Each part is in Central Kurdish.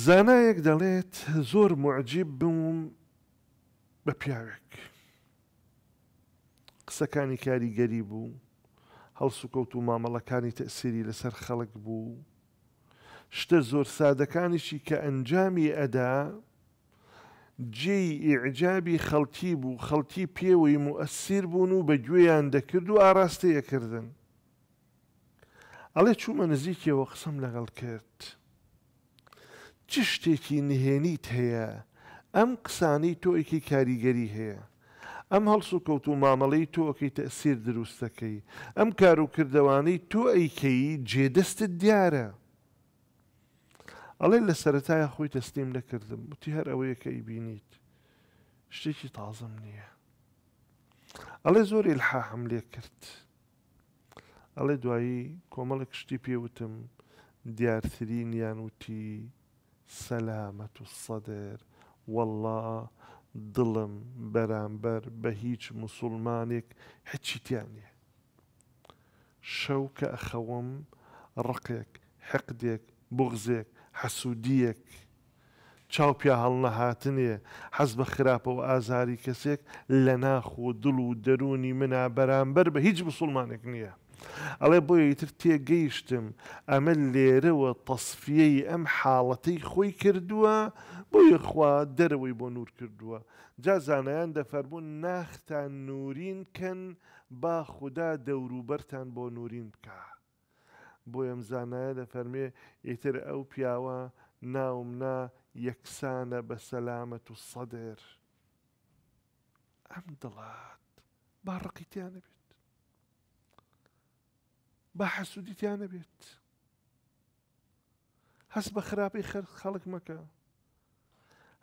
زانایەک دەڵێت زۆر معجیب بووم بە پیاوێک. قسەکانی کاریگەری بوو، هەڵسو کەوت و مامەڵەکانی تەسیری لەسەر خەڵک بوو، شتە زۆر سادەکانیشی کە ئەنجامی ئەدا، جێی ئیعجابی خەڵکی بوو خەڵکی پێوەی موەسیر بوون و بە گوێیان دەکرد و ئاراستەیەکردن. ئەڵێ چوومە نزیکەوە قسم لەگەڵ کرد. چ شتێکی نهێنیت هەیە ئەم قسانی تۆیکی کاریگەری هەیە ئەم هەڵس و کەوت و مامەڵەی تۆکەی تەسیر دروستەکەی ئەم کار و کردوانەی تۆ ئەیکەی جێدەستت دیارە ئەڵێ لە سەتایە خۆی دەستیم نەکردم وتی هەر ئەوەیەکەی بینیت شتێکی تازم نییە ئەڵێ زۆر الحاحم لێ کرد ئەڵێ دوایی کۆمەڵک شتی پێوتم دیارترین یان وتی سەلامەت و سەدر والله دڵم بەرامبەر بە هیچ مسلمانێک هەچیتیان نیە شەو کە ئەخەوم ڕقێک حەقدێک بغزێک حەسوودیەک چاوپیا هەڵنەهاتنێ حەز بە خراپە و ئازاری کەسێک لە ناخ و دڵ و دەرونی منە بەرامبەر بە هیچ مسلمانێک نییە ئەڵێ بۆ یتر تێگەیشتم ئەمە لێرەوە تەسفیەی ئەم حاڵەتەی خۆی کردووە بۆ یخوا دەرەوەی بۆ نور کردووە جازانایان دەفەربوون ناختان نورینکەن با خوددا دەوروبەرتان بۆ نورین بکە بۆ ئەم زانایە دەفەرمێ ئیتر ئەو پیاوە ناومنا یەکسانە بە سەلامەت و سەدر ئەم دڵات با ڕقیتیانە بێت بە حەسوودیتیانە بێت هەست بە خراپی خەر خەڵک مەکە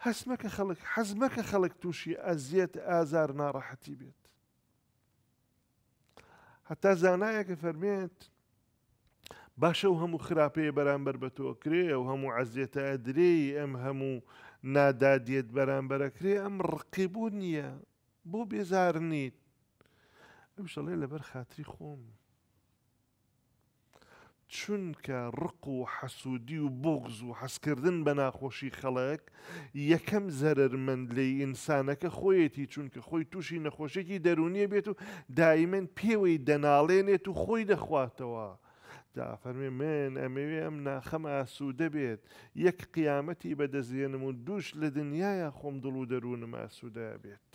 هەسمەکە خەڵک حەزمەکە خەڵک تووشی ئەزیەت ئازار ناڕەحەتی بێت هەتا زانایەکە فەرمێت باشە و هەموو خراپەیە بەرامبەر بە تۆ کرێ و هەموو عزیێتە ئەدرێ ئەم هەموو نادادیت بەرامبەرەکرێ ئەم ڕقیبوو نییە بۆ بێزار نیت ئەم شەڵێ لەبەر خااتری خۆم چونکە ڕق و حەسوودی و بغز و حەسکردن بە ناخۆشی خەڵک یەکەم زەرمەند لی ئینسانەکە خۆیەتی چونکە خۆی تووشی نەخۆشێکی دەرونیە بێت و دایمەن پێوەی دەناڵێنێت و خۆی دەخواتەوە. دافەرمێ من ئەمەوێ ئەم ناخەم ئاسوودە بێت یەک قیامەتی بەدەزیێنم و دووش لە دنیاە خۆم دڵ و دەروونم ئاسوودە بێت.